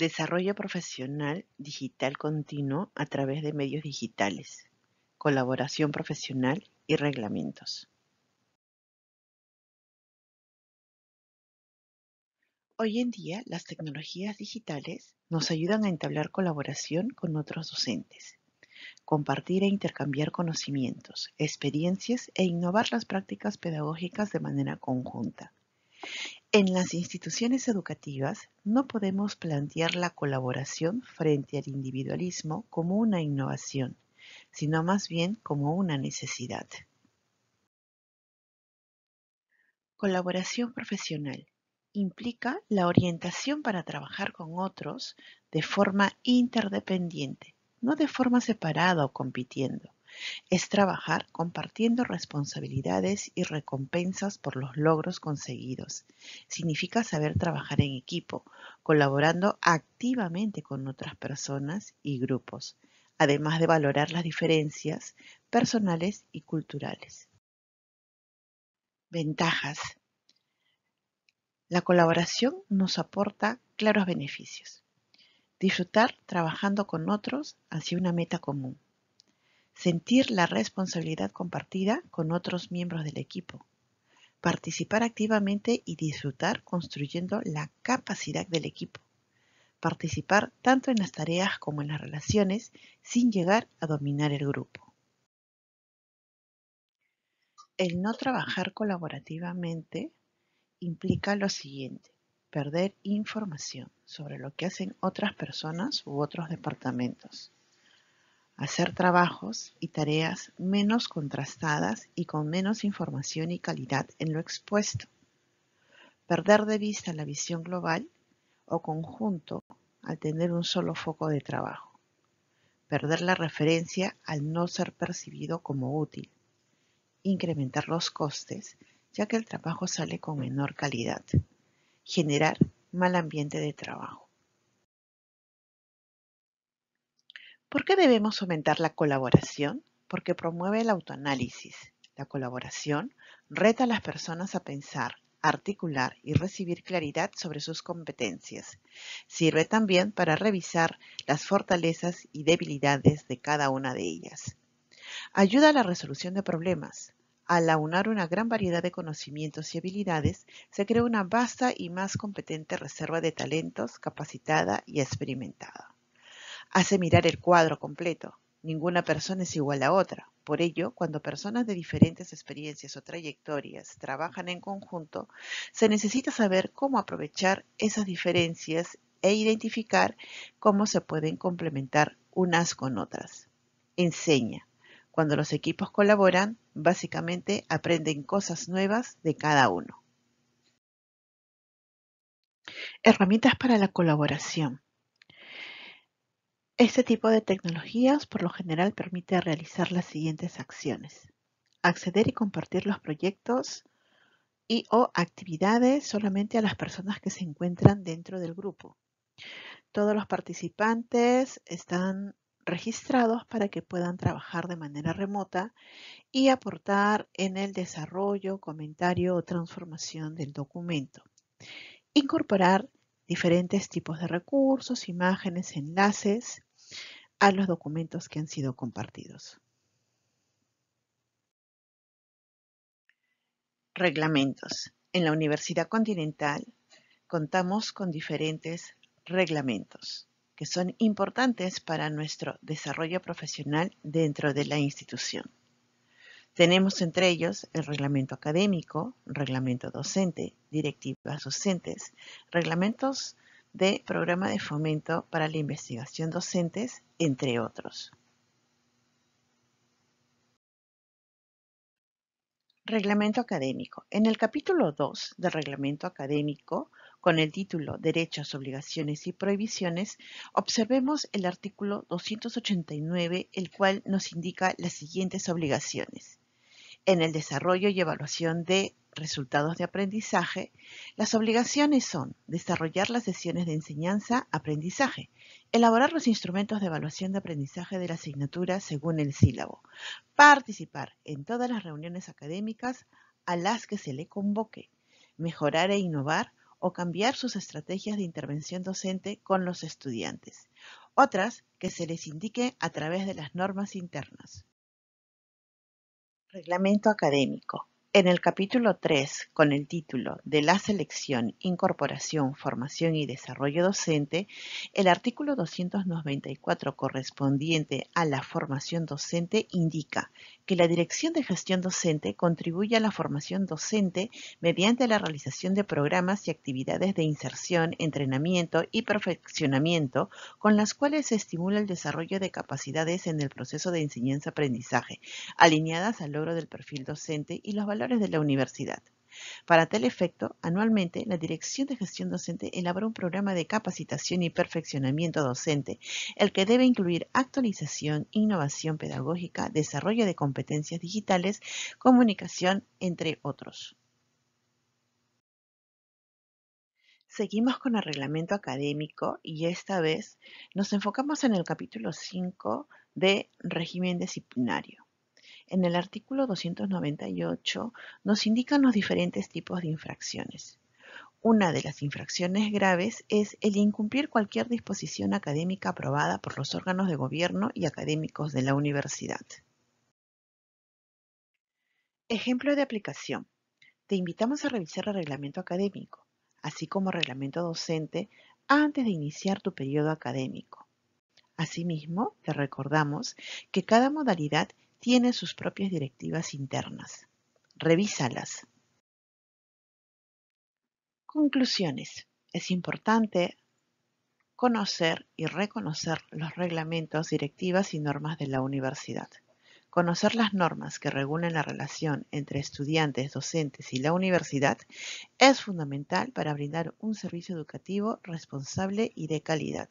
Desarrollo profesional digital continuo a través de medios digitales, colaboración profesional y reglamentos. Hoy en día, las tecnologías digitales nos ayudan a entablar colaboración con otros docentes, compartir e intercambiar conocimientos, experiencias e innovar las prácticas pedagógicas de manera conjunta. En las instituciones educativas no podemos plantear la colaboración frente al individualismo como una innovación, sino más bien como una necesidad. Colaboración profesional implica la orientación para trabajar con otros de forma interdependiente, no de forma separada o compitiendo es trabajar compartiendo responsabilidades y recompensas por los logros conseguidos. Significa saber trabajar en equipo, colaborando activamente con otras personas y grupos, además de valorar las diferencias personales y culturales. Ventajas. La colaboración nos aporta claros beneficios. Disfrutar trabajando con otros hacia una meta común sentir la responsabilidad compartida con otros miembros del equipo, participar activamente y disfrutar construyendo la capacidad del equipo, participar tanto en las tareas como en las relaciones sin llegar a dominar el grupo. El no trabajar colaborativamente implica lo siguiente, perder información sobre lo que hacen otras personas u otros departamentos hacer trabajos y tareas menos contrastadas y con menos información y calidad en lo expuesto, perder de vista la visión global o conjunto al tener un solo foco de trabajo, perder la referencia al no ser percibido como útil, incrementar los costes ya que el trabajo sale con menor calidad, generar mal ambiente de trabajo. ¿Por qué debemos aumentar la colaboración? Porque promueve el autoanálisis. La colaboración reta a las personas a pensar, articular y recibir claridad sobre sus competencias. Sirve también para revisar las fortalezas y debilidades de cada una de ellas. Ayuda a la resolución de problemas. Al aunar una gran variedad de conocimientos y habilidades, se crea una vasta y más competente reserva de talentos capacitada y experimentada hace mirar el cuadro completo. Ninguna persona es igual a otra. Por ello, cuando personas de diferentes experiencias o trayectorias trabajan en conjunto, se necesita saber cómo aprovechar esas diferencias e identificar cómo se pueden complementar unas con otras. Enseña. Cuando los equipos colaboran, básicamente aprenden cosas nuevas de cada uno. Herramientas para la colaboración. Este tipo de tecnologías por lo general permite realizar las siguientes acciones. Acceder y compartir los proyectos y o actividades solamente a las personas que se encuentran dentro del grupo. Todos los participantes están registrados para que puedan trabajar de manera remota y aportar en el desarrollo, comentario o transformación del documento. Incorporar diferentes tipos de recursos, imágenes, enlaces a los documentos que han sido compartidos. Reglamentos. En la Universidad Continental contamos con diferentes reglamentos que son importantes para nuestro desarrollo profesional dentro de la institución. Tenemos entre ellos el reglamento académico, reglamento docente, directivas docentes, reglamentos de Programa de Fomento para la Investigación Docentes, entre otros. Reglamento académico. En el capítulo 2 del Reglamento académico, con el título Derechos, Obligaciones y Prohibiciones, observemos el artículo 289, el cual nos indica las siguientes obligaciones. En el desarrollo y evaluación de resultados de aprendizaje, las obligaciones son desarrollar las sesiones de enseñanza-aprendizaje, elaborar los instrumentos de evaluación de aprendizaje de la asignatura según el sílabo, participar en todas las reuniones académicas a las que se le convoque, mejorar e innovar o cambiar sus estrategias de intervención docente con los estudiantes, otras que se les indique a través de las normas internas. Reglamento académico. En el capítulo 3, con el título de la selección, incorporación, formación y desarrollo docente, el artículo 294 correspondiente a la formación docente indica que la Dirección de Gestión Docente contribuye a la formación docente mediante la realización de programas y actividades de inserción, entrenamiento y perfeccionamiento con las cuales se estimula el desarrollo de capacidades en el proceso de enseñanza-aprendizaje, alineadas al logro del perfil docente y los valores de la universidad. Para tal efecto, anualmente, la Dirección de Gestión Docente elabora un programa de capacitación y perfeccionamiento docente, el que debe incluir actualización, innovación pedagógica, desarrollo de competencias digitales, comunicación, entre otros. Seguimos con el reglamento académico y esta vez nos enfocamos en el capítulo 5 de régimen disciplinario en el artículo 298 nos indican los diferentes tipos de infracciones. Una de las infracciones graves es el incumplir cualquier disposición académica aprobada por los órganos de gobierno y académicos de la universidad. Ejemplo de aplicación. Te invitamos a revisar el reglamento académico, así como el reglamento docente, antes de iniciar tu periodo académico. Asimismo, te recordamos que cada modalidad tiene sus propias directivas internas. Revísalas. Conclusiones. Es importante conocer y reconocer los reglamentos, directivas y normas de la universidad. Conocer las normas que regulan la relación entre estudiantes, docentes y la universidad es fundamental para brindar un servicio educativo responsable y de calidad.